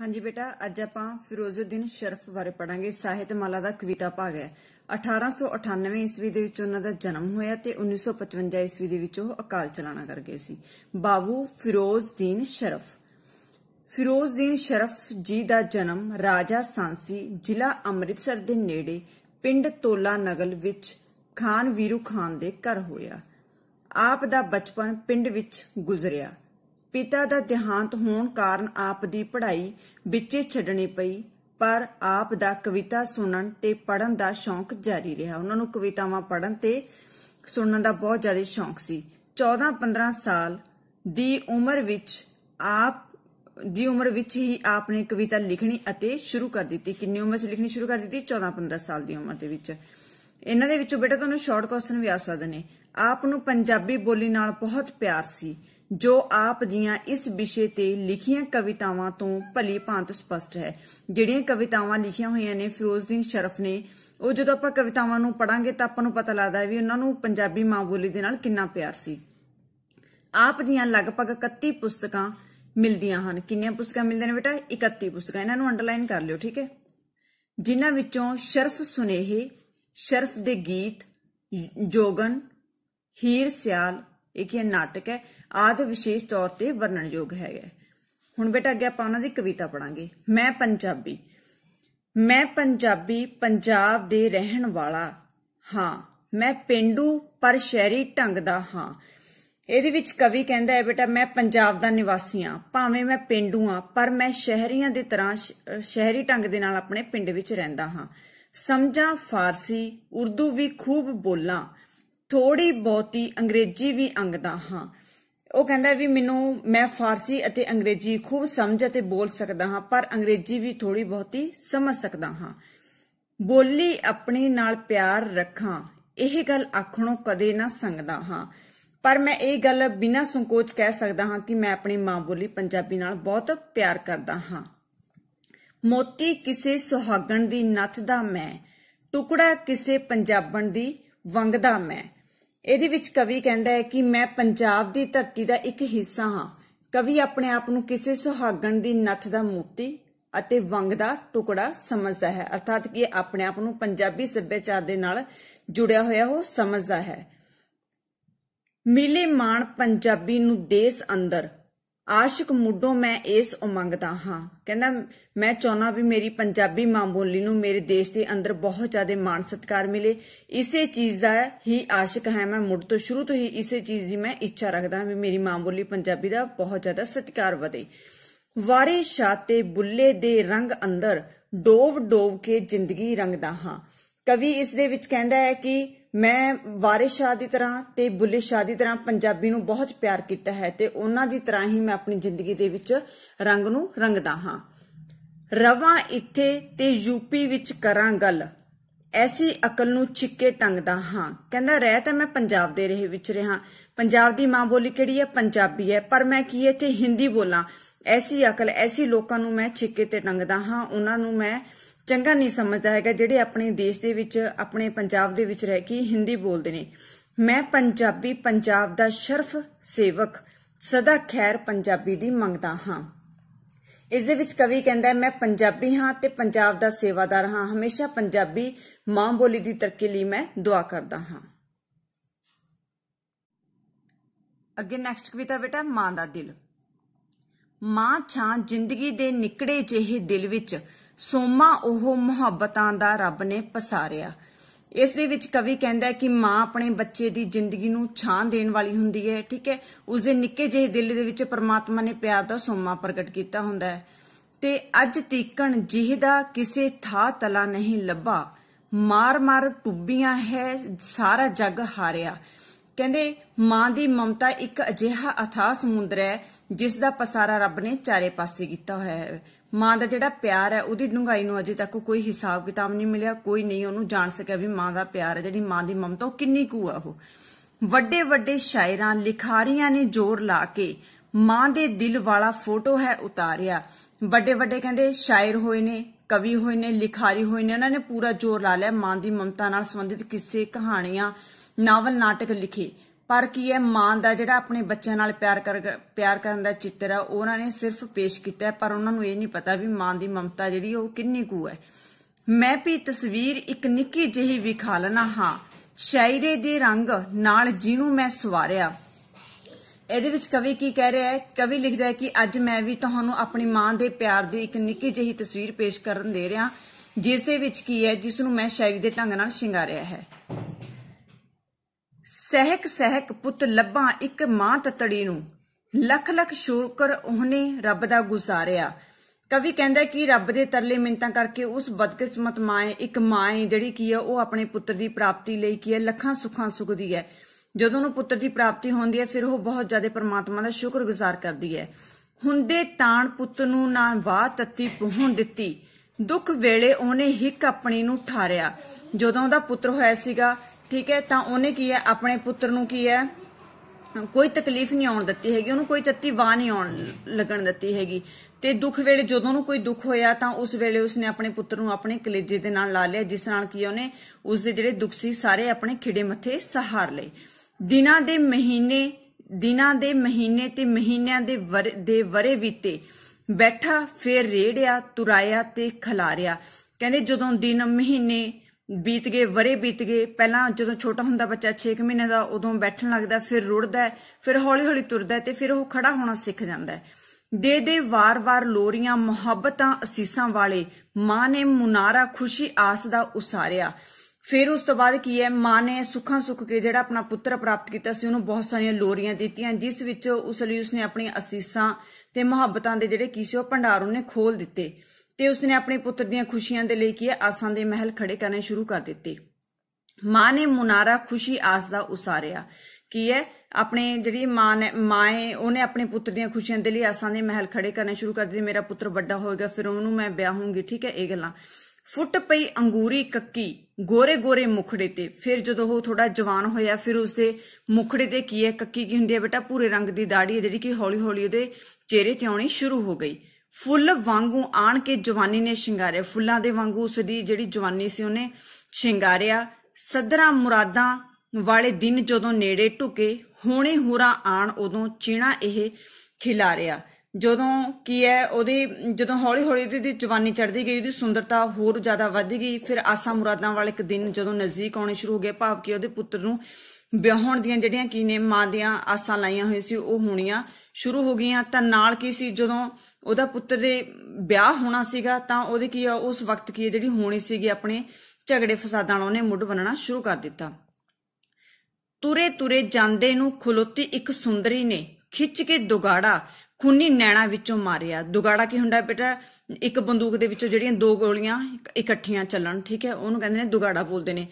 ਹਾਂਜੀ ਬੇਟਾ ਅੱਜ ਆਪਾਂ ਫਿਰੋਜ਼ਉਦੀਨ ਸ਼ਰਫ ਬਾਰੇ ਪੜਾਂਗੇ ਸਾਹਿਤਮਾਲਾ ਦਾ ਕਵਿਤਾ ਭਾਗ ਹੈ 1898 ਈਸਵੀ ਦੇ ਵਿੱਚ ਉਹਨਾਂ ਦਾ ਜਨਮ ਹੋਇਆ ਤੇ 1955 ਈਸਵੀ ਦੇ ਵਿੱਚ ਉਹ ਅਕਾਲ ਚਲਾਣਾ ਕਰ ਗਏ ਸੀ ਬਾਬੂ ਫਿਰੋਜ਼ਉਦੀਨ ਸ਼ਰਫ ਫਿਰੋਜ਼ਉਦੀਨ ਸ਼ਰਫ ਜੀ ਦਾ ਜਨਮ ਰਾਜਾ ਸਾਂਸੀ ਜ਼ਿਲ੍ਹਾ ਅੰਮ੍ਰਿਤਸਰ ਦੇ ਨੇੜੇ ਪਿੰਡ ਤੋਲਾ ਨਗਲ ਵਿੱਚ ਖਾਨ ਵੀਰੂ ਖਾਨ ਦੇ ਘਰ ਹੋਇਆ ਆਪ ਦਾ ਬਚਪਨ ਪਿੰਡ ਵਿੱਚ ਗੁਜ਼ਰਿਆ ਪਿਤਾ ਦਾ ਦਿਹਾਂਤ ਹੋਣ ਕਾਰਨ ਆਪ ਦੀ ਪੜ੍ਹਾਈ ਵਿੱਚੇ ਛੱਡਣੀ ਪਈ ਪਰ ਆਪ ਦਾ ਕਵਿਤਾ ਸੁਣਨ ਤੇ ਪੜ੍ਹਨ ਦਾ ਸ਼ੌਂਕ ਜਾਰੀ ਰਿਹਾ ਉਹਨਾਂ ਨੂੰ ਕਵਿਤਾਵਾਂ ਪੜ੍ਹਨ ਤੇ ਸੁਣਨ ਦਾ ਬਹੁਤ ਜ਼ਿਆਦਾ ਸ਼ੌਂਕ ਸੀ 14-15 ਸਾਲ ਦੀ ਉਮਰ ਵਿੱਚ ਆਪ ਦੀ ਉਮਰ ਵਿੱਚ ਹੀ ਆਪ ਨੇ ਕਵਿਤਾ ਲਿਖਣੀ ਅਤੇ ਸ਼ੁਰੂ ਕਰ ਦਿੱਤੀ ਕਿੰਨੀ ਉਮਰ 'ਚ ਲਿਖਣੀ ਸ਼ੁਰੂ ਕਰ ਦਿੱਤੀ 14-15 ਸਾਲ ਦੀ ਉਮਰ ਦੇ ਵਿੱਚ ਇਹਨਾਂ ਦੇ ਵਿੱਚੋਂ ਬੇਟਾ ਤੁਹਾਨੂੰ ਸ਼ਾਰਟ ਕੁਐਸਚਨ ਵੀ ਆ ਸਕਦੇ ਨੇ ਆਪ ਨੂੰ ਪੰਜਾਬੀ ਬੋਲੀ ਨਾਲ ਬਹੁਤ ਪਿਆਰ ਸੀ ਜੋ ਆਪ ਦੀਆਂ ਇਸ ਵਿਸ਼ੇ ਤੇ ਲਿਖੀਆਂ ਕਵਿਤਾਵਾਂ ਤੋਂ ਭਲੀ ਭਾਂਤ ਸਪਸ਼ਟ ਹੈ ਜਿਹੜੀਆਂ ਕਵਿਤਾਵਾਂ ਲਿਖੀਆਂ ਹੋਈਆਂ ਨੇ ਫਿਰੋਜ਼ਦੀਨ ਸ਼ਰਫ ਨੇ ਉਹ ਜਦੋਂ ਆਪਾਂ ਕਵਿਤਾਵਾਂ ਨੂੰ ਪੜਾਂਗੇ ਤਾਂ ਆਪਾਂ ਨੂੰ ਪਤਾ ਲੱਗਦਾ ਹੈ ਵੀ ਉਹਨਾਂ ਨੂੰ ਪੰਜਾਬੀ ਮਾਂ ਬੋਲੀ ਦੇ ਨਾਲ ਕਿੰਨਾ ਪਿਆਰ ਸੀ ਆਪ ਦੀਆਂ ਲਗਭਗ 31 ਪੁਸਤਕਾਂ ਮਿਲਦੀਆਂ ਹਨ ਕਿੰਨੀਆਂ ਪੁਸਤਕਾਂ ਮਿਲਦੀਆਂ ਨੇ ਬੇਟਾ 31 ਪੁਸਤਕਾਂ ਇਹਨਾਂ ਨੂੰ ਅੰਡਰਲਾਈਨ ਕਰ ਲਿਓ ਠੀਕ ਹੈ ਜਿਨ੍ਹਾਂ ਵਿੱਚੋਂ ਸ਼ਰਫ ਸੁਨੇਹੇ ਸ਼ਰਫ ਦੇ ਗੀਤ ਜੋਗਨ ਹੀਰ ਸਿਆਲ ਇਹ ਕੀ ਨਾਟਕ ਹੈ ਆਦ ਵਿਸ਼ੇਸ਼ ਤੌਰ ਤੇ ਵਰਣਨਯੋਗ ਹੈਗਾ ਹੁਣ ਬੇਟਾ ਅੱਗੇ ਆਪਾਂ ਉਹਨਾਂ ਦੀ ਕਵਿਤਾ ਪੜਾਂਗੇ ਮੈਂ ਪੰਜਾਬੀ ਮੈਂ ਪੰਜਾਬੀ ਪੰਜਾਬ ਦੇ ਰਹਿਣ ਵਾਲਾ ਹਾਂ ਮੈਂ ਪਿੰਡੂ ਪਰ ਸ਼ਹਿਰੀ ਢੰਗ ਦਾ ਹਾਂ ਇਹਦੇ ਵਿੱਚ ਕਵੀ ਕਹਿੰਦਾ ਹੈ ਬੇਟਾ ਮੈਂ ਪੰਜਾਬ ਦਾ ਨਿਵਾਸੀ ਹਾਂ ਭਾਵੇਂ ਮੈਂ ਪਿੰਡੂ ਹਾਂ ਪਰ ਮੈਂ ਸ਼ਹਿਰੀਆਂ ਦੀ ਤਰ੍ਹਾਂ ਸ਼ਹਿਰੀ ਢੰਗ ਦੇ ਨਾਲ ਆਪਣੇ ਪਿੰਡ ਵਿੱਚ ਰਹਿੰਦਾ ਹਾਂ ਸਮਝਾਂ ਫਾਰਸੀ ਉਰਦੂ ਵੀ ਖੂਬ ਬੋਲਾਂ ਥੋੜੀ ਬਹੁਤੀ ਅੰਗਰੇਜ਼ੀ ਵੀ ਅੰਗਦਾ ਹਾਂ ਉਹ ਕਹਿੰਦਾ ਵੀ ਮੈਨੂੰ ਮੈਂ ਫਾਰਸੀ ਅਤੇ ਅੰਗਰੇਜ਼ੀ ਖੂਬ ਸਮਝ ਅਤੇ ਬੋਲ ਸਕਦਾ ਹਾਂ ਪਰ ਅੰਗਰੇਜ਼ੀ ਵੀ ਥੋੜੀ ਬਹੁਤੀ ਸਮਝ ਸਕਦਾ ਹਾਂ ਬੋਲੀ ਆਪਣੇ ਨਾਲ ਪਿਆਰ ਰੱਖਾਂ ਇਹ ਗੱਲ ਆਖਣੋਂ ਕਦੇ ਨਾ ਸੰਗਦਾ ਹਾਂ ਪਰ ਮੈਂ ਇਹ ਗੱਲ ਬਿਨਾਂ ਸੰਕੋਚ ਕਹਿ ਸਕਦਾ ਹਾਂ ਕਿ ਮੈਂ ਆਪਣੀ ਮਾਂ ਬੋਲੀ ਪੰਜਾਬੀ ਨਾਲ ਬਹੁਤ ਪਿਆਰ ਕਰਦਾ ਹਾਂ ਮੋਤੀ ਕਿਸੇ ਸੁਹਾਗਣ ਦੀ ਨੱਥ ਦਾ ਮੈਂ ਟੁਕੜਾ ਕਿਸੇ ਪੰਜਾਬਣ ਦੀ ਵੰਗਦਾ ਮੈਂ ਇਹਦੇ ਵਿੱਚ ਕਵੀ ਕਹਿੰਦਾ ਹੈ ਕਿ ਮੈਂ ਪੰਜਾਬ ਦੀ ਧਰਤੀ ਦਾ ਇੱਕ ਹਿੱਸਾ ਹਾਂ ਕਵੀ ਆਪਣੇ ਆਪ ਨੂੰ ਕਿਸੇ ਸੁਹਾਗਣ ਦੀ ਨੱਥ ਦਾ ਮੋਤੀ ਅਤੇ ਵੰਗ ਦਾ ਟੁਕੜਾ ਸਮਝਦਾ ਹੈ ਅਰਥਾਤ ਕਿ ਆਪਣੇ ਆਪ ਨੂੰ ਪੰਜਾਬੀ ਸੱਭਿਆਚਾਰ ਦੇ ਨਾਲ ਜੁੜਿਆ ਹੋਇਆ ਉਹ ਸਮਝਦਾ ਹੈ ਮਿਲੇ ਮਾਣ ਪੰਜਾਬੀ ਨੂੰ ਦੇਸ਼ ਅੰਦਰ ਆਸ਼ਿਕ ਮੁੱਢੋਂ ਮੈਂ ਇਸ ਉਮੰਗਦਾ ਹਾਂ ਕਹਿੰਦਾ ਮੈਂ ਚਾਹਨਾ ਵੀ ਮੇਰੀ ਪੰਜਾਬੀ ਮਾਂ ਬੋਲੀ ਨੂੰ ਮੇਰੇ ਦੇਸ਼ ਦੇ ਅੰਦਰ ਬਹੁਤ ਜ਼ਿਆਦਾ ਮਾਣ ਸਤਕਾਰ ਮਿਲੇ ਇਸੇ ਚੀਜ਼ ਦਾ ਹੀ ਆਸ਼ਿਕ ਹੈ ਮੈਂ ਮੁੱਢ ਤੋਂ ਸ਼ੁਰੂ ਤੋਂ ਹੀ ਇਸੇ ਚੀਜ਼ ਦੀ ਮੈਂ ਇੱਛਾ ਰੱਖਦਾ ਵੀ ਮੇਰੀ ਮਾਂ ਬੋਲੀ ਪੰਜਾਬੀ ਦਾ ਬਹੁਤ ਜ਼ਿਆਦਾ ਸਤਿਕਾਰ ਵਧੇ ਵਾਰੇ ਸ਼ਾਤੇ ਬੁੱਲੇ ਦੇ ਰੰਗ ਅੰਦਰ ਡੋਵ ਡੋਵ ਕੇ ਜ਼ਿੰਦਗੀ ਰੰਗਦਾ ਹਾਂ ਕਵੀ ਇਸ ਦੇ ਵਿੱਚ ਕਹਿੰਦਾ ਹੈ ਕਿ ਮੈਂ ਵਾਰਿਸ ਸ਼ਾਹ ਦੀ ਤਰ੍ਹਾਂ ਤੇ ਬੁੱਲੇ ਸ਼ਾਹ ਦੀ ਤਰ੍ਹਾਂ ਪੰਜਾਬੀ ਨੂੰ ਬਹੁਤ ਪਿਆਰ ਕੀਤਾ ਹੈ ਤੇ ਉਹਨਾਂ ਦੀ ਤਰ੍ਹਾਂ ਹੀ ਮੈਂ ਆਪਣੀ ਜ਼ਿੰਦਗੀ ਦੇ ਵਿੱਚ ਰੰਗ ਨੂੰ ਰੰਗਦਾ ਹਾਂ ਰਵਾਂ ਇੱਥੇ ਤੇ ਯੂਪੀ ਵਿੱਚ ਕਰਾਂ ਗੱਲ ਐਸੀ ਅਕਲ ਨੂੰ ਚਿੱਕੇ ਟੰਗਦਾ ਹਾਂ ਕਹਿੰਦਾ ਰਹਿ ਤਾਂ ਮੈਂ ਪੰਜਾਬ ਦੇ ਰਹੇ ਵਿੱਚ ਰਹਾ ਪੰਜਾਬ ਦੀ ਮਾਂ ਬੋਲੀ ਕਿਹੜੀ ਹੈ ਪੰਜਾਬੀ ਹੈ ਪਰ ਮੈਂ ਕੀ ਇੱਥੇ ਹਿੰਦੀ ਬੋਲਾਂ ਐਸੀ ਅਕਲ ਐਸੀ ਲੋਕਾਂ ਨੂੰ ਮੈਂ ਚਿੱਕੇ ਤੇ ਟੰਗਦਾ ਹਾਂ ਉਹਨਾਂ ਨੂੰ ਮੈਂ ਚੰਗਾ ਨਹੀਂ ਸਮਝਦਾ ਹੈਗਾ ਜਿਹੜੇ ਆਪਣੇ ਦੇਸ਼ ਦੇ ਵਿੱਚ ਆਪਣੇ ਪੰਜਾਬ ਦੇ ਵਿੱਚ ਰਹਿ ਕੇ ਹਿੰਦੀ ਬੋਲਦੇ ਨੇ ਮੈਂ ਪੰਜਾਬੀ ਪੰਜਾਬ ਦਾ ਸ਼ਰਫ ਸੇਵਕ ਸਦਾ ਖੈਰ ਪੰਜਾਬੀ ਦੀ ਮੰਗਦਾ ਹਾਂ ਇਸ ਦੇ ਵਿੱਚ ਕਵੀ ਕਹਿੰਦਾ ਮੈਂ ਪੰਜਾਬੀ ਹਾਂ ਤੇ ਪੰਜਾਬ ਦਾ ਸੇਵਾਦਾਰ ਹਾਂ ਹਮੇਸ਼ਾ ਪੰਜਾਬੀ ਮਾਂ ਬੋਲੀ ਦੀ ਤਰੱਕੀ ਲਈ ਮੈਂ ਦੁਆ ਕਰਦਾ ਹਾਂ ਅੱਗੇ ਨੈਕਸਟ ਕਵਿਤਾ ਬੇਟਾ ਮਾਂ ਦਾ ਦਿਲ ਮਾਂ ਛਾਂ ਜ਼ਿੰਦਗੀ ਦੇ ਨਿਕੜੇ ਜਿਹੇ ਦਿਲ ਵਿੱਚ ਸੋਮਾ ਉਹ ਮੁਹੱਬਤਾਂ ਦਾ ਰੱਬ ਨੇ ਪਸਾਰਿਆ ਇਸ ਦੇ ਵਿੱਚ ਕਵੀ ਕਹਿੰਦਾ ਹੈ ਕਿ ਮਾਂ ਆਪਣੇ ਬੱਚੇ ਦੀ ਜ਼ਿੰਦਗੀ ਨੂੰ ਛਾਂ ਦੇਣ ਵਾਲੀ ਹੁੰਦੀ ਹੈ ਠੀਕ ਹੈ ਉਸ ਦੇ ਨਿੱਕੇ ਜਿਹੇ ਦਿਲ ਦੇ ਵਿੱਚ ਪਰਮਾਤਮਾ ਨੇ ਪਿਆਰ ਦਾ ਸੋਮਾ ਪ੍ਰਗਟ ਕੀਤਾ ਹੁੰਦਾ ਹੈ ਤੇ ਅੱਜ ਤੀਕਣ ਜਿਹਦਾ ਕਿਸੇ ਥਾ ਤਲਾ ਨਹੀਂ ਲੱਭਾ ਮਾਰ-ਮਾਰ ਟੁੱਬੀਆਂ ਹੈ ਸਾਰਾ ਜੱਗ ਹਾਰਿਆ ਕਹਿੰਦੇ ਮਾਂ ਦੀ ਮਮਤਾ ਇੱਕ ਅਜਿਹਾ ਅਥਾਹ ਸਮੁੰਦਰ ਹੈ ਜਿਸ ਦਾ ਪਸਾਰਾ ਰੱਬ ਨੇ ਚਾਰੇ ਪਾਸੇ ਕੀਤਾ ਹੋਇਆ ਹੈ ਮਾਂ ਦਾ ਜਿਹੜਾ ਪਿਆਰ ਹੈ ਉਹਦੀ ਡੂੰਘਾਈ ਨੂੰ ਅਜੇ ਤੱਕ ਕੋਈ ਹਿਸਾਬ ਕਿਤਾਬ ਨਹੀਂ ਮਿਲਿਆ ਕੋਈ ਨਹੀਂ ਉਹਨੂੰ ਜਾਣ ਸਕਿਆ ਵੀ ਮਾਂ ਦਾ ਪਿਆਰ ਹੈ ਜਿਹੜੀ ਮਾਂ ਦੀ ਮਮਤਾ ਉਹ ਕਿੰਨੀ ਕੁ ਆ ਉਹ ਵੱਡੇ ਵੱਡੇ ਸ਼ਾਇਰਾਂ ਲਿਖਾਰੀਆਂ ਨੇ ਜ਼ੋਰ ਲਾ ਕੇ ਮਾਂ ਦੇ ਦਿਲ ਵਾਲਾ ਫੋਟੋ ਹੈ ਉਤਾਰਿਆ ਵੱਡੇ ਵੱਡੇ ਕਹਿੰਦੇ ਸ਼ਾਇਰ ਹੋਏ ਨੇ ਕਵੀ ਹੋਏ ਨੇ ਲਿਖਾਰੀ ਹੋਏ ਨੇ ਉਹਨਾਂ ਨੇ ਪੂਰਾ ਜ਼ੋਰ ਲਾ ਲਿਆ ਮਾਂ ਦੀ ਮਮਤਾ ਨਾਲ ਸੰਬੰਧਿਤ ਕਿਸੇ ਕਹਾਣੀਆਂ ਨਾਵਲ ਨਾਟਕ ਲਿਖੇ ਪਰ ਕੀ ਹੈ ਮਾਂ ਦਾ ਜਿਹੜਾ ਆਪਣੇ ਬੱਚਿਆਂ ਨਾਲ ਪਿਆਰ ਕਰ ਪਿਆਰ ਕਰਨ ਦਾ ਚਿੱਤਰ ਆ ਉਹਨਾਂ ਨੇ ਸਿਰਫ ਪੇਸ਼ ਕੀਤਾ ਪਰ ਉਹਨਾਂ ਨੂੰ ਇਹ ਨਹੀਂ ਪਤਾ ਵੀ ਮਾਂ ਦੀ ਮਮਤਾ ਜਿਹੜੀ ਉਹ ਕਿੰਨੀ ਕੁ ਹੈ ਮੈਂ ਵੀ ਤਸਵੀਰ ਇੱਕ ਨਿੱਕੀ ਜਿਹੀ ਵਿਖਾ ਲਣਾ ਹਾਂ ਸ਼ਾਇਰੇ ਦੇ ਰੰਗ ਨਾਲ ਜਿਹਨੂੰ ਮੈਂ ਸਵਾਰਿਆ ਇਹਦੇ ਵਿੱਚ ਕਵੀ ਕੀ ਕਹਿ ਰਿਹਾ ਹੈ ਕਵੀ ਲਿਖਦਾ ਹੈ ਕਿ ਅੱਜ ਮੈਂ ਵੀ ਤੁਹਾਨੂੰ ਆਪਣੀ ਮਾਂ ਦੇ ਪਿਆਰ ਦੀ ਇੱਕ ਨਿੱਕੀ ਜਿਹੀ ਤਸਵੀਰ ਪੇਸ਼ ਕਰਨ ਦੇ ਰਿਹਾ ਜਿਸ ਦੇ ਵਿੱਚ ਕੀ ਹੈ ਜਿਸ ਨੂੰ ਮੈਂ ਸ਼ਾਇਰੀ ਦੇ ਢੰਗ ਨਾਲ ਸ਼ਿੰਗਾਰਿਆ ਹੈ ਸਹਿਕ ਸਹਿਕ ਪੁੱਤ ਲੱਭਾਂ ਇੱਕ ਮਾਂ ਤਤੜੀ ਨੂੰ ਲੱਖ ਲੱਖ ਸ਼ੁਕਰ ਉਹਨੇ ਰੱਬ ਦਾ ਗੁਜ਼ਾਰਿਆ ਕਵੀ ਕਹਿੰਦਾ ਕਿ ਰੱਬ ਦੇ ਤਰਲੇ ਮਿੰਤਾਂ ਕਰਕੇ ਉਸ ਬਦਕਿਸਮਤ ਮਾਂ ਇੱਕ ਮਾਂ ਹੈ ਜਿਹੜੀ ਕੀ ਹੈ ਉਹ ਆਪਣੇ ਪੁੱਤਰ ਦੀ ਪ੍ਰਾਪਤੀ ਲਈ ਕੀ ਹੈ ਲੱਖਾਂ ਸੁੱਖਾਂ ਸੁਖਦੀ ਹੈ ਜਦੋਂ ਉਹਨੂੰ ਪੁੱਤਰ ਦੀ ਪ੍ਰਾਪਤੀ ਹੁੰਦੀ ਹੈ ਫਿਰ ਉਹ ਬਹੁਤ ਜ਼ਿਆਦਾ ਪਰਮਾਤਮਾ ਦਾ ਸ਼ੁਕਰਗੁਜ਼ਾਰ ਕਰਦੀ ਹੈ ਹੁੰਦੇ ਤਾਣ ਪੁੱਤ ਨੂੰ ਨਾ ਵਾਹ ਤੱਤੀ ਪਹੁੰਚ ਦਿੱਤੀ ਦੁੱਖ ਵੇਲੇ ਉਹਨੇ ਹਿੱਕ ਆਪਣੀ ਨੂੰ ਠਾਰਿਆ ਜਦੋਂ ਉਹਦਾ ਪੁੱਤਰ ਹੋਇਆ ਸੀਗਾ ਠੀਕ ਹੈ ਤਾਂ ਉਹਨੇ ਕੀ ਹੈ ਆਪਣੇ ਪੁੱਤਰ ਨੂੰ ਕੀ ਹੈ ਕੋਈ ਤਕਲੀਫ ਨਹੀਂ ਆਉਣ ਦਿੱਤੀ ਹੈਗੀ ਉਹਨੂੰ ਕੋਈ ਤੱਤੀ ਵਾਹ ਨਹੀਂ ਆਉਣ ਲੱਗਣ ਦਿੱਤੀ ਹੈਗੀ ਤੇ ਦੁੱਖ ਵੇਲੇ ਜਦੋਂ ਉਹਨੂੰ ਕੋਈ ਦੁੱਖ ਹੋਇਆ ਤਾਂ ਉਸ ਵੇਲੇ ਉਸਨੇ ਆਪਣੇ ਪੁੱਤਰ ਨੂੰ ਆਪਣੇ ਕਲੇਜੇ ਦੇ ਨਾਲ ਲਾ ਲਿਆ ਜਿਸ ਨਾਲ ਕੀ ਉਹਨੇ ਉਸ ਦੇ ਜਿਹੜੇ ਦੁੱਖ ਸੀ ਸਾਰੇ ਆਪਣੇ ਖਿੜੇ ਮੱਥੇ ਸਹਾਰ ਲਏ ਦਿਨਾਂ ਦੇ ਮਹੀਨੇ ਦਿਨਾਂ ਦੇ ਮਹੀਨੇ ਤੇ ਮਹੀਨਿਆਂ ਦੇ ਦੇ ਵਰੇ ਬੀਤੇ ਬੈਠਾ ਫੇਰ ਰੇੜਿਆ ਤੁਰਾਇਆ ਤੇ ਖਲਾਰਿਆ ਕਹਿੰਦੇ ਜਦੋਂ ਦਿਨ ਮਹੀਨੇ ਬੀਤ ਗਏ ਵਰੇ ਬੀਤ ਗਏ ਪਹਿਲਾਂ ਜਦੋਂ ਛੋਟਾ ਹੁੰਦਾ ਬੱਚਾ 6 ਮਹੀਨੇ ਦਾ ਉਦੋਂ ਬੈਠਣ ਲੱਗਦਾ ਫਿਰ ਰੁੜਦਾ ਫਿਰ ਹੌਲੀ-ਹੌਲੀ ਤੁਰਦਾ ਤੇ ਫਿਰ ਉਹ ਖੜਾ ਹੋਣਾ ਸਿੱਖ ਜਾਂਦਾ ਦੇ ਦੇ ਵਾਰ-ਵਾਰ ਲੋਰੀਆਂ ਮੁਹੱਬਤਾਂ ਅਸੀਸਾਂ ਵਾਲੇ ਮਾਂ ਨੇ ਮੁਨਾਰਾ ਖੁਸ਼ੀ ਆਸ ਦਾ ਉਸਾਰਿਆ ਫਿਰ ਉਸ ਤੋਂ ਬਾਅਦ ਕੀ ਹੈ ਮਾਂ ਨੇ ਸੁੱਖਾਂ ਸੁੱਖ ਕੇ ਜਿਹੜਾ ਆਪਣਾ ਪੁੱਤਰ ਪ੍ਰਾਪਤ ਕੀਤਾ ਸੀ ਉਹਨੂੰ ਬਹੁਤ ਸਾਰੀਆਂ ਲੋਰੀਆਂ ਦਿੱਤੀਆਂ ਜਿਸ ਵਿੱਚ ਉਸ ਲਈ ਉਸਨੇ ਆਪਣੀਆਂ ਅਸੀਸਾਂ ਤੇ ਮੁਹੱਬਤਾਂ ਦੇ ਜਿਹੜੇ ਕੀ ਸੀ ਉਹ ਭੰਡਾਰ ਉਹਨੇ ਖੋਲ ਦਿੱਤੇ ਤੇ ਉਸਨੇ ਆਪਣੇ ਪੁੱਤਰ ਦੀਆਂ ਖੁਸ਼ੀਆਂ ਦੇ ਲਈ ਕੀ ਆਸਾਂ ਦੇ ਮਹਿਲ ਖੜੇ ਕਰਨੇ ਸ਼ੁਰੂ ਕਰ ਦਿੱਤੇ ਮਾਂ ਨੇ ਮੁਨਾਰਾ ਖੁਸ਼ੀ ਆਸ ਦਾ ਉਸਾਰਿਆ ਕੀ ਹੈ ਆਪਣੇ ਜਿਹੜੀ ਮਾਂ ਨੇ ਮਾਂ ਉਹਨੇ ਆਪਣੇ ਪੁੱਤਰ ਦੀਆਂ ਖੁਸ਼ੀਆਂ ਦੇ ਲਈ ਆਸਾਂ ਦੇ ਮਹਿਲ ਖੜੇ ਕਰਨੇ ਸ਼ੁਰੂ ਕਰ ਦਿੱਤੇ ਮੇਰਾ ਪੁੱਤਰ ਵੱਡਾ ਹੋਏਗਾ ਫਿਰ ਉਹਨੂੰ ਮੈਂ ਵਿਆਹੂੰਗੀ ਠੀਕ ਹੈ ਇਹ ਗੱਲਾਂ ਫੁੱਟ ਪਈ ਅੰਗੂਰੀ ਕੱਕੀ ਗੋਰੇ ਗੋਰੇ ਮੁਖੜੇ ਤੇ ਫਿਰ ਜਦੋਂ ਉਹ ਥੋੜਾ ਜਵਾਨ ਹੋਇਆ ਫਿਰ ਉਸਦੇ ਮੁਖੜੇ ਤੇ ਕੀ ਹੈ ਕੱਕੀ ਕੀ ਹੁੰਦੀ ਹੈ ਬੇਟਾ ਪੂਰੇ ਰੰਗ ਦੀ ਦਾੜੀ ਹੈ ਜਿਹੜੀ ਕਿ ਹੌਲੀ ਹੌਲੀ ਉਹਦੇ ਚਿਹਰੇ ਤੇ ਆਉਣੀ ਸ਼ੁਰੂ ਹੋ ਗਈ ਫੁੱਲ ਵਾਂਗੂ ਆਣ ਕੇ ਜਵਾਨੀ ਨੇ ਸ਼ਿੰਗਾਰਿਆ ਫੁੱਲਾਂ ਦੇ ਵਾਂਗੂ ਉਸ ਦੀ ਜਿਹੜੀ ਜਵਾਨੀ ਸੀ ਉਹਨੇ ਸ਼ਿੰਗਾਰਿਆ ਸਦਰਾ ਮੁਰਾਦਾਂ ਵਾਲੇ ਦਿਨ ਜਦੋਂ ਨੇੜੇ ਟੁਕੇ ਹੋਣੇ ਹੋਰਾ ਆਣ ਉਦੋਂ ਚੀਣਾ ਇਹ ਖਿਲਾਰਿਆ ਜਦੋਂ ਕੀ ਹੈ ਉਹਦੀ ਜਦੋਂ ਹੌਲੀ-ਹੌਲੀ ਉਹਦੀ ਜਵਾਨੀ ਚੜ੍ਹਦੀ ਗਈ ਉਹਦੀ ਸੁੰਦਰਤਾ ਹੋਰ ਜ਼ਿਆਦਾ ਵੱਧ ਗਈ ਫਿਰ ਆਸਾਂ ਮੁਰਾਦਾਂ ਵਾਲੇ ਇੱਕ ਦਿਨ ਜਦੋਂ ਨਜ਼ਦੀਕ ਆਉਣੇ ਸ਼ੁਰੂ ਹੋ ਗਏ ਭਾਵ ਕਿ ਉਹਦੇ ਪੁੱਤਰ ਨੂੰ ਵਿਆਹਣ ਦੀਆਂ ਜਿਹੜੀਆਂ ਕੀ ਨੇ ਮਾਂ ਦੀਆਂ ਆਸਾਂ ਲਾਈਆਂ ਹੋਈਆਂ ਸੀ ਉਹ ਹੋਣੀਆਂ ਸ਼ੁਰੂ ਹੋ ਗਈਆਂ ਤਾਂ ਨਾਲ ਕੀ ਸੀ ਜਦੋਂ ਉਹਦਾ ਪੁੱਤਰ ਦੇ ਵਿਆਹ ਹੋਣਾ ਸੀਗਾ ਤਾਂ ਉਹਦੇ ਕੀ ਆ ਉਸ ਵਕਤ ਕੀ ਜਿਹੜੀ ਹੋਣੀ ਸੀਗੀ ਆਪਣੇ ਝਗੜੇ ਫਸਾਦਾਂ ਨਾਲ ਉਹਨੇ ਮੁੱਢ ਬੰਨਣਾ ਸ਼ੁਰੂ ਕਰ ਦਿੱਤਾ ਤੁਰੇ ਤੁਰੇ ਜਾਂਦੇ ਨੂੰ ਖਲੋਤੀ ਇੱਕ ਸੁੰਦਰੀ ਨੇ ਖਿੱਚ ਕੇ ਦੁਗਾੜਾ ਖੂਨੀ ਨੈਣਾ ਵਿੱਚੋਂ ਮਾਰਿਆ ਦੁਗਾੜਾ ਕੀ ਹੁੰਦਾ ਬੇਟਾ ਇੱਕ ਬੰਦੂਕ ਦੇ ਵਿੱਚੋਂ ਜਿਹੜੀਆਂ ਦੋ ਗੋਲੀਆਂ ਇਕੱਠੀਆਂ ਚੱਲਣ ਠੀਕ ਹੈ ਉਹਨੂੰ ਕਹਿੰਦੇ ਨੇ ਦੁਗਾੜਾ ਬੋਲਦੇ ਨੇ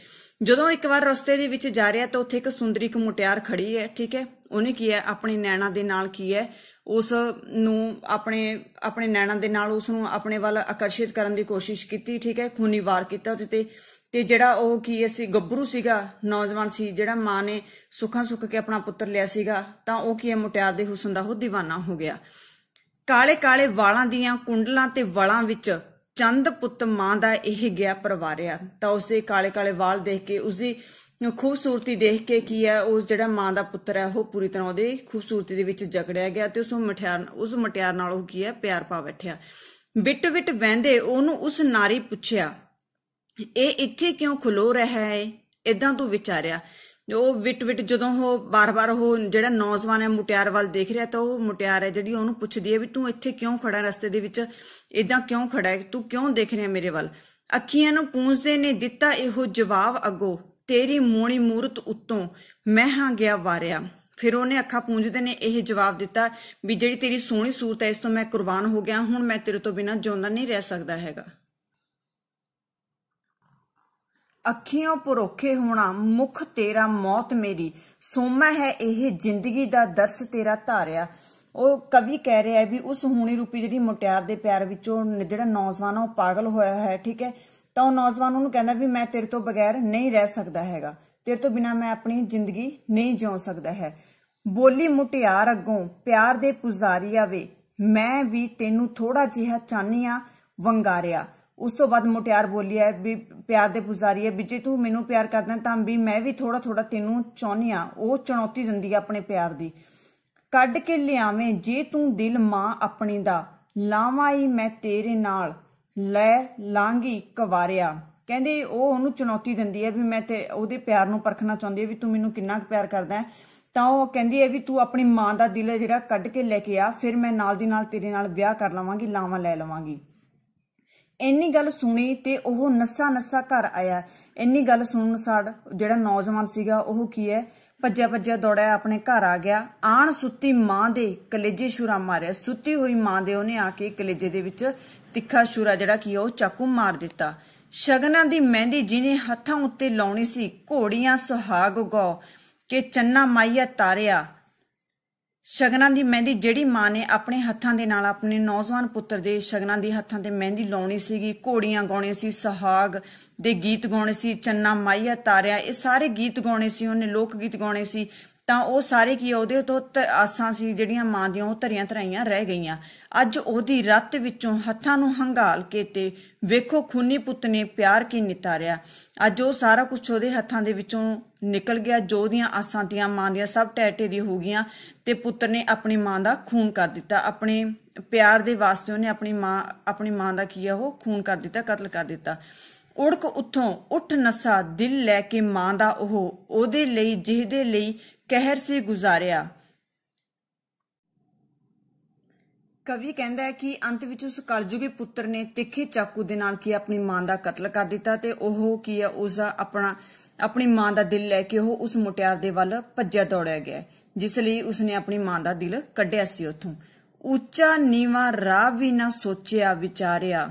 ਜਦੋਂ ਇੱਕ ਵਾਰ ਰਸਤੇ ਦੇ ਵਿੱਚ ਜਾ ਰਿਹਾ ਤਾਂ ਉੱਥੇ ਇੱਕ ਸੁੰਦਰੀ ਇੱਕ ਮੁਟਿਆਰ ਖੜੀ ਹੈ ਠੀਕ ਹੈ ਉਹਨੇ ਕੀ ਹੈ ਆਪਣੇ ਨੈਣਾ ਦੇ ਨਾਲ ਕੀ ਹੈ ਉਸ ਨੂੰ ਆਪਣੇ ਆਪਣੇ ਨੈਣਾ ਦੇ ਨਾਲ ਉਸ ਨੂੰ ਆਪਣੇ ਵੱਲ ਆਕਰਸ਼ਿਤ ਕਰਨ ਦੀ ਕੋਸ਼ਿਸ਼ ਕੀਤੀ ਠੀਕ ਹੈ ਖੂਨੀ ਵਾਰ ਕੀਤਾ ਉਹਦੇ ਤੇ ਤੇ ਜਿਹੜਾ ਉਹ ਕੀ ਸੀ ਗੱਭਰੂ ਸੀਗਾ ਨੌਜਵਾਨ ਸੀ ਜਿਹੜਾ ਮਾਂ ਨੇ ਸੁੱਖਾਂ ਸੁੱਖ ਕੇ ਆਪਣਾ ਪੁੱਤਰ ਲਿਆ ਸੀਗਾ ਤਾਂ ਉਹ ਕੀ ਹੈ ਮੁਟਿਆਰ ਦੇ ਹੁਸਨ ਦਾ ਉਹ دیਵਾਨਾ ਹੋ ਗਿਆ ਕਾਲੇ ਕਾਲੇ ਵਾਲਾਂ ਦੀਆਂ ਕੁੰਡਲਾਂ ਤੇ ਵਾਲਾਂ ਵਿੱਚ ਚੰਦ ਪੁੱਤ ਮਾਂ ਦਾ ਇਹ ਗਿਆ ਪਰਵਾਰਿਆ ਤਾਂ ਦੇ ਕਾਲੇ ਕਾਲੇ ਵਾਲ ਦੇਖ ਕੇ ਉਸਦੀ ਖੂਬਸੂਰਤੀ ਦੇਖ ਕੇ ਕੀ ਹੈ ਉਸ ਜਿਹੜਾ ਮਾਂ ਦਾ ਪੁੱਤਰ ਹੈ ਉਹ ਪੂਰੀ ਤਰ੍ਹਾਂ ਉਹਦੇ ਖੂਬਸੂਰਤੀ ਦੇ ਵਿੱਚ ਜਕੜਿਆ ਗਿਆ ਤੇ ਉਸ ਨੂੰ ਮਠਿਆਰ ਉਸ ਮਟਿਆਰ ਨਾਲ ਉਹ ਕੀ ਹੈ ਪਿਆਰ ਪਾ ਬੈਠਿਆ ਬਿੱਟ ਬਿੱਟ ਵਹਿੰਦੇ ਉਹਨੂੰ ਉਸ ਨਾਰੀ ਪੁੱਛਿਆ ਇਹ ਇੱਥੇ ਕਿਉਂ ਖਲੋ ਰਿਹਾ ਹੈ ਇਦਾਂ ਤੂੰ ਵਿਚਾਰਿਆ ਉਹ ਵਿਟ ਵਿਟ ਜਦੋਂ ਉਹ ਬਾਰ-ਬਾਰ ਉਹ ਜਿਹੜਾ ਨੌਜਵਾਨ ਹੈ ਮੁਟਿਆਰ ਵੱਲ ਦੇਖ ਰਿਹਾ ਤਾਂ ਉਹ ਮੁਟਿਆਰ ਹੈ ਜਿਹੜੀ ਉਹਨੂੰ ਪੁੱਛਦੀ ਹੈ ਵੀ ਤੂੰ ਇੱਥੇ ਕਿਉਂ ਖੜਾ ਰਸਤੇ ਦੇ ਵਿੱਚ ਇਦਾਂ ਕਿਉਂ ਖੜਾ ਹੈ ਤੂੰ ਕਿਉਂ ਦੇਖ ਰਿਹਾ ਮੇਰੇ ਵੱਲ ਅੱਖੀਆਂ ਨੂੰ ਪੂੰਝਦੇ ਨੇ ਦਿੱਤਾ ਇਹੋ ਜਵਾਬ ਅੱਗੋ ਤੇਰੀ ਮੋਣੀ ਮੂਰਤ ਉਤੋਂ ਮੈਂ ਹਾਂ ਗਿਆ ਵਾਰਿਆ ਫਿਰ ਉਹਨੇ ਅੱਖਾਂ ਪੂੰਝਦੇ ਨੇ ਇਹ ਜਵਾਬ ਦਿੱਤਾ ਵੀ ਜਿਹੜੀ ਤੇਰੀ ਸੋਹਣੀ ਸੂਰਤ ਹੈ ਇਸ ਤੋਂ ਮੈਂ ਕੁਰਬਾਨ ਹੋ ਗਿਆ ਹੁਣ ਮੈਂ ਤੇਰੇ ਤੋਂ ਬਿਨਾ ਜਿਉਂਦਾ ਨਹੀਂ ਰਹਿ ਸਕਦਾ ਹੈਗਾ ਅੱਖੀਆਂ ਪਰੋਖੇ ਹੋਣਾ ਮੁਖ ਤੇਰਾ ਮੌਤ ਮੇਰੀ ਸੋਮਾ ਹੈ ਇਹ ਜ਼ਿੰਦਗੀ ਦਾ ਦਰਸ ਤੇਰਾ ਧਾਰਿਆ ਉਹ ਕਵੀ ਕਹਿ ਰਿਹਾ ਹੈ ਵੀ ਉਸ ਹੁਣੀ ਰੂਪੀ ਜਿਹੜੀ ਮੁਟਿਆਰ ਦੇ ਪਿਆਰ ਵਿੱਚੋਂ ਜਿਹੜਾ ਨੌਜਵਾਨ ਉਹ ਪਾਗਲ ਹੋਇਆ ਹੈ ਠੀਕ ਹੈ ਤਾਂ ਉਹ ਨੌਜਵਾਨ ਉਹਨੂੰ ਕਹਿੰਦਾ ਵੀ ਮੈਂ ਤੇਰੇ ਤੋਂ ਬਗੈਰ ਨਹੀਂ ਰਹਿ ਸਕਦਾ ਹੈਗਾ ਤੇਰੇ ਤੋਂ ਬਿਨਾ ਮੈਂ ਆਪਣੀ ਜ਼ਿੰਦਗੀ ਨਹੀਂ ਜਿਉ ਸਕਦਾ ਹੈ ਬੋਲੀ ਮੁਟਿਆਰ ਅੱਗੋਂ ਪਿਆਰ ਦੇ ਪੁਜ਼ਾਰੀਆ ਵੇ ਮੈਂ ਵੀ ਤੈਨੂੰ ਥੋੜਾ ਜਿਹਾ ਚਾਹਨੀਆਂ ਵੰਗਾਰਿਆ ਉਸ ਤੋਂ ਬਾਅਦ ਮੁਟਿਆਰ ਬੋਲੀ ਹੈ ਵੀ ਪਿਆਰ ਦੇ ਪੁਜ਼ਾਰੀ ਆ ਵੀ ਜੇ ਤੂੰ ਮੈਨੂੰ ਪਿਆਰ ਕਰਦਾ ਤਾਂ ਵੀ ਮੈਂ ਵੀ ਥੋੜਾ ਥੋੜਾ ਤੈਨੂੰ ਚਾਹਨੀ ਆ ਉਹ ਚੁਣੌਤੀ ਦਿੰਦੀ ਆ ਆਪਣੇ ਪਿਆਰ ਦੀ ਕੱਢ ਕੇ ਲਿਆਵੇਂ ਜੇ ਤੂੰ ਦਿਲ ਮਾਂ ਆਪਣੀ ਦਾ ਲਾਵਾਂ ਹੀ ਮੈਂ ਤੇਰੇ ਨਾਲ ਲੈ ਲਾਂਗੀ ਕਵਾਰਿਆ ਕਹਿੰਦੀ ਉਹ ਉਹਨੂੰ ਚੁਣੌਤੀ ਦਿੰਦੀ ਹੈ ਵੀ ਮੈਂ ਤੇ ਉਹਦੇ ਪਿਆਰ ਨੂੰ ਪਰਖਣਾ ਚਾਹੁੰਦੀ ਹੈ ਵੀ ਤੂੰ ਮੈਨੂੰ ਕਿੰਨਾ ਪਿਆਰ ਕਰਦਾ ਹੈ ਤਾਂ ਉਹ ਕਹਿੰਦੀ ਹੈ ਵੀ ਤੂੰ ਆਪਣੀ ਮਾਂ ਦਾ ਦਿਲ ਜਿਹੜਾ ਕੱਢ ਕੇ ਲੈ ਕੇ ਆ ਫਿਰ ਮੈਂ ਨਾਲ ਦੀ ਨਾਲ ਤੇਰੇ ਨਾਲ ਵਿਆਹ ਕਰ ਲਵਾਂਗੀ ਲਾਵਾਂ ਲੈ ਲਵਾਂਗੀ ਇੰਨੀ ਗੱਲ ਸੁਣੀ ਤੇ ਉਹ ਨਸਾ ਨਸਾ ਘਰ ਆਇਆ ਇੰਨੀ ਗੱਲ ਸੁਣਨ ਸਾੜ ਜਿਹੜਾ ਨੌਜਵਾਨ ਸੀਗਾ ਉਹ ਕੀ ਹੈ ਭੱਜਿਆ ਭੱਜਿਆ ਦੌੜਿਆ ਆਪਣੇ ਘਰ ਆ ਗਿਆ ਆਣ ਸੁੱਤੀ ਮਾਂ ਦੇ ਕਲੇਜੇ ਛੁਰਾ ਮਾਰਿਆ ਸੁੱਤੀ ਹੋਈ ਮਾਂ ਦੇ ਉਹਨੇ ਆ ਕੇ ਕਲੇਜੇ ਦੇ ਵਿੱਚ ਤਿੱਖਾ ਸ਼ੂਰਾ ਜਿਹੜਾ ਕੀ ਉਹ ਚਾਕੂ ਮਾਰ ਦਿੱਤਾ ਸ਼ਗਨਾਂ ਦੀ ਮਹਿੰਦੀ ਜਿਹਨੇ ਹੱਥਾਂ ਉੱਤੇ ਲਾਉਣੀ ਸੀ ਘੋੜੀਆਂ ਸੁਹਾਗ ਗੋ ਕਿ ਚੰਨਾ ਮਾਈਆ ਤਾਰਿਆ ਸ਼ਗਨਾਂ ਦੀ ਮਹਿੰਦੀ ਜਿਹੜੀ ਮਾਂ ਨੇ ਆਪਣੇ ਹੱਥਾਂ ਦੇ ਨਾਲ ਆਪਣੇ ਨੌਜਵਾਨ ਪੁੱਤਰ ਦੇ ਸ਼ਗਨਾਂ ਦੇ ਹੱਥਾਂ ਤੇ ਮਹਿੰਦੀ ਲਾਉਣੀ ਸੀਗੀ ਘੋੜੀਆਂ ਗਾਉਣੇ ਸੀ ਸੁਹਾਗ ਦੇ ਗੀਤ ਗਾਉਣੇ ਸੀ ਚੰਨਾ ਮਾਈਆ ਤਾਰਿਆ ਇਹ ਸਾਰੇ ਗੀਤ ਗਾਉਣੇ ਸੀ ਉਹਨੇ ਲੋਕ ਗੀਤ ਗਾਉਣੇ ਸੀ ਤਾਂ ਉਹ ਸਾਰੇ ਕੀ ਉਹਦੇ ਤੋਂ ਆਸਾਂ ਸੀ ਜਿਹੜੀਆਂ ਮਾਂ ਦੀਆਂ ਉਹ ਧਰੀਆਂ ਧਰਾਈਆਂ ਰਹਿ ਗਈਆਂ ਅੱਜ ਉਹਦੀ ਰੱਤ ਵਿੱਚੋਂ ਹੱਥਾਂ ਨੂੰ ਹੰਗਾਲ ਕੇ ਤੇ ਵੇਖੋ ਖੂਨੀ ਪੁੱਤ ਨੇ ਪਿਆਰ ਕੀ ਨਿਤਾਰਿਆ ਅੱਜ ਉਹ ਸਾਰਾ ਕੁਝ ਉਹਦੇ ਹੱਥਾਂ ਦੇ ਵਿੱਚੋਂ ਨਿਕਲ ਗਿਆ ਜੋ ਦੀਆਂ ਆਸਾਂ ਦੀਆਂ ਮਾਂ ਦੀਆਂ ਸਭ ਦੀ ਹੋ ਗਈਆਂ ਤੇ ਪੁੱਤਰ ਨੇ ਆਪਣੀ ਮਾਂ ਦਾ ਖੂਨ ਕਰ ਦਿੱਤਾ ਆਪਣੇ ਪਿਆਰ ਦੇ ਵਾਸਤੇ ਉਹਨੇ ਆਪਣੀ ਮਾਂ ਆਪਣੀ ਮਾਂ ਦਾ ਕੀ ਆ ਉਹ ਖੂਨ ਕਰ ਦਿੱਤਾ ਕਤਲ ਕਰ ਦਿੱਤਾ ਉੜਕ ਉਥੋਂ ਉੱਠ ਨਸਾ ਦਿਲ ਲੈ ਕੇ ਮਾਂ ਦਾ ਉਹ ਉਹਦੇ ਲਈ ਜਿਹਦੇ ਲਈ ਕਹਿਰ ਸੀ ਗੁਜ਼ਾਰਿਆ ਕਵੀ ਕਹਿੰਦਾ ਹੈ ਕਿ ਅੰਤ ਵਿੱਚ ਉਸ ਕਲਯੁਗੀ ਪੁੱਤਰ ਨੇ ਤਿੱਖੇ ਚਾਕੂ ਦੇ ਨਾਲ ਕੀ ਆਪਣੀ ਮਾਂ ਦਾ ਕਤਲ ਕਰ ਦਿੱਤਾ ਤੇ ਉਹ ਕੀ ਹੈ ਉਸ ਦਾ ਆਪਣਾ ਆਪਣੀ ਮਾਂ ਦਾ ਦਿਲ ਲੈ ਕੇ ਉਹ ਉਸ ਮੁਟਿਆਰ ਦੇ ਵੱਲ ਭੱਜਿਆ ਦੌੜਿਆ ਗਿਆ ਜਿਸ ਲਈ ਉਸਨੇ ਆਪਣੀ ਮਾਂ ਦਾ ਦਿਲ ਕੱਢਿਆ ਸੀ ਉਥੋਂ ਉੱਚਾ ਨੀਵਾ ਰਾਹ ਵੀ ਨਾ ਸੋਚਿਆ ਵਿਚਾਰਿਆ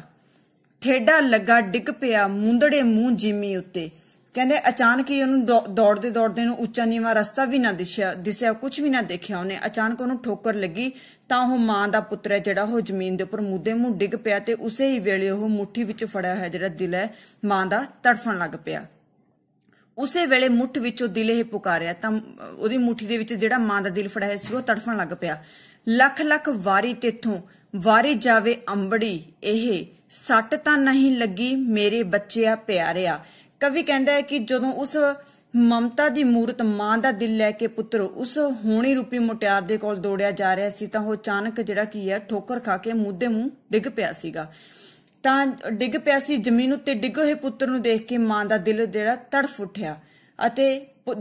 ਠੇਡਾ ਲੱਗਾ ਡਿੱਗ ਪਿਆ ਮੁੰਦੜੇ ਮੂੰਹ ਜਿਮੀ ਉੱਤੇ ਕਹਿੰਦੇ ਅਚਾਨਕ ਹੀ ਉਹਨੂੰ ਦੌੜਦੇ ਦੌੜਦੇ ਨੂੰ ਉੱਚਾ ਨੀਵਾ ਰਸਤਾ ਵੀ ਨਾ ਦਿਸਿਆ ਦਿਸਿਆ ਕੁਝ ਵੀ ਨਾ ਦੇਖਿਆ ਉਹਨੇ ਅਚਾਨਕ ਉਹਨੂੰ ਠੋਕਰ ਲੱਗੀ ਤਾਂ ਉਹ ਮਾਂ ਦਾ ਪੁੱਤਰ ਹੈ ਜਿਹੜਾ ਉਹ ਜ਼ਮੀਨ ਦੇ ਉੱਪਰ ਮੁੱਦੇ ਮੂੰਹ ਡਿੱਗ ਪਿਆ ਤੇ ਉਸੇ ਹੀ ਵੇਲੇ ਉਹ ਮੁੱਠੀ ਵਿੱਚ ਫੜਿਆ ਹੋਇਆ ਜਿਹੜਾ ਦਿਲ ਹੈ ਮਾਂ ਦਾ ਤੜਫਣ ਲੱਗ ਪਿਆ ਉਸੇ ਵੇਲੇ ਮੁੱਠ ਵਿੱਚੋਂ ਦਿਲ ਇਹ ਪੁਕਾਰਿਆ ਤਾਂ ਉਹਦੀ ਮੁੱਠੀ ਦੇ ਵਿੱਚ ਜਿਹੜਾ ਮਾਂ ਦਾ ਦਿਲ ਫੜਿਆ ਸੀ ਉਹ ਤੜਫਣ ਲੱਗ ਪਿਆ ਲੱਖ ਲੱਖ ਵਾਰੀ ਤੇਥੋਂ ਵਾਰੀ ਜਾਵੇ ਅੰਬੜੀ ਇਹ ਸੱਟ ਤਾਂ ਨਹੀਂ ਲੱਗੀ ਮੇਰੇ ਬੱਚਿਆ ਪਿਆਰਿਆ ਕਵੀ ਕਹਿੰਦਾ ਹੈ ਕਿ ਜਦੋਂ ਉਸ ਮਮਤਾ ਦੀ ਮੂਰਤ ਮਾਂ ਦਾ ਦਿਲ ਲੈ ਕੇ ਪੁੱਤਰ ਉਸ ਹੋਣੀ ਰੂਪੀ ਮੁਟਿਆਰ ਦੇ ਕੋਲ ਦੌੜਿਆ ਜਾ ਰਿਹਾ ਸੀ ਤਾਂ ਉਹ ਅਚਾਨਕ ਜਿਹੜਾ ਕੀ ਹੈ ਠੋਕਰ ਖਾ ਕੇ ਮੂਦੇ ਮੂੰਹ ਡਿੱਗ ਪਿਆ ਸੀਗਾ ਤਾਂ ਡਿੱਗ ਪਿਆ ਸੀ ਜ਼ਮੀਨ ਉੱਤੇ ਡਿੱਗੇ ਹੋਏ ਪੁੱਤਰ ਨੂੰ ਦੇਖ ਕੇ ਮਾਂ ਦਾ ਦਿਲ ਜਿਹੜਾ ਤੜਫ ਉੱਠਿਆ ਅਤੇ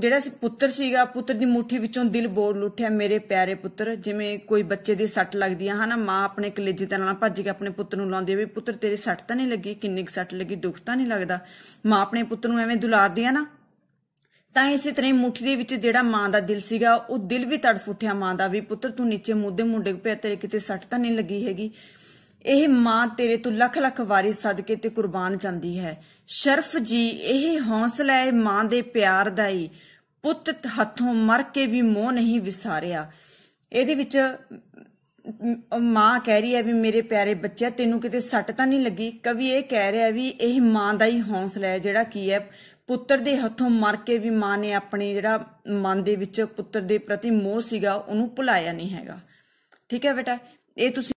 ਜਿਹੜਾ ਸੀ ਪੁੱਤਰ ਸੀਗਾ ਪੁੱਤਰ ਦੀ ਮੁਠੀ ਵਿੱਚੋਂ ਦਿਲ ਬੋਲ ਉੱਠਿਆ ਮੇਰੇ ਪਿਆਰੇ ਪੁੱਤਰ ਜਿਵੇਂ ਕੋਈ ਬੱਚੇ ਦੀ ਸੱਟ ਲੱਗਦੀ ਆ ਹਨਾ ਮਾਂ ਆਪਣੇ ਕਲੇਜੇ ਤੇ ਨਾਲ ਭੱਜ ਕੇ ਆਪਣੇ ਪੁੱਤਰ ਨੂੰ ਲਾਉਂਦੀ ਆ ਵੀ ਪੁੱਤਰ ਤੇਰੇ ਸੱਟ ਤਾਂ ਨਹੀਂ ਲੱਗੀ ਕਿੰਨੀ ਕੁ ਸੱਟ ਲੱਗੀ ਦੁੱਖ ਤਾਂ ਨਹੀਂ ਲੱਗਦਾ ਮਾਂ ਆਪਣੇ ਪੁੱਤਰ ਨੂੰ ਐਵੇਂ ਦੁਲਾਰਦੀ ਆ ਨਾ ਤਾਂ ਇਸੇ ਤਰ੍ਹਾਂ ਮੁੱਠੀ ਦੇ ਵਿੱਚ ਜਿਹੜਾ ਮਾਂ ਦਾ ਦਿਲ ਸੀਗਾ ਉਹ ਦਿਲ ਵੀ ਤੜਫ ਉੱਠਿਆ ਮਾਂ ਦਾ ਵੀ ਪੁੱਤਰ ਤੂੰ ਨੀਚੇ ਮੁੱਦੇ ਮੁੰਡੇ ਪਿਆ ਤੇਰੇ ਕਿਤੇ ਸੱਟ ਤਾਂ ਨਹੀਂ ਲੱਗੀ ਹੈਗੀ ਇਹ ਮਾਂ ਤੇਰੇ ਤੋਂ ਲੱਖ ਲੱਖ ਵਾਰੀ ਸਦਕੇ ਤੇ ਕੁਰਬਾਨ ਜਾਂਦੀ ਹੈ ਸ਼ਰਫ ਜੀ ਇਹ ਹੌਸਲਾ ਹੈ ਮਾਂ ਦੇ ਪਿਆਰ ਦਾ ਹੀ ਪੁੱਤ ਹੱਥੋਂ ਮਰ ਕੇ ਵੀ ਮੋਹ ਨਹੀਂ ਵਿਸਾਰਿਆ ਇਹਦੇ ਵਿੱਚ ਮਾਂ ਕਹਿ ਰਹੀ ਹੈ ਵੀ ਮੇਰੇ ਪਿਆਰੇ ਬੱਚਿਆ ਤੈਨੂੰ ਕਿਤੇ ਸੱਟ ਤਾਂ ਨਹੀਂ ਲੱਗੀ ਕਵੀ ਇਹ ਕਹਿ ਰਿਹਾ ਵੀ ਇਹ ਮਾਂ ਦਾ ਹੀ ਹੌਸਲਾ ਹੈ ਜਿਹੜਾ ਕੀ ਹੈ ਪੁੱਤਰ ਦੇ ਹੱਥੋਂ ਮਰ ਕੇ ਵੀ ਮਾਂ ਨੇ ਆਪਣੇ ਜਿਹੜਾ ਮਨ ਦੇ ਵਿੱਚ ਪੁੱਤਰ ਦੇ ਪ੍ਰਤੀ ਮੋਹ ਸੀਗਾ ਉਹਨੂੰ ਭੁਲਾਇਆ ਨਹੀਂ ਹੈਗਾ ਠੀਕ ਹੈ ਬੇਟਾ ਇਹ ਤੁਸੀਂ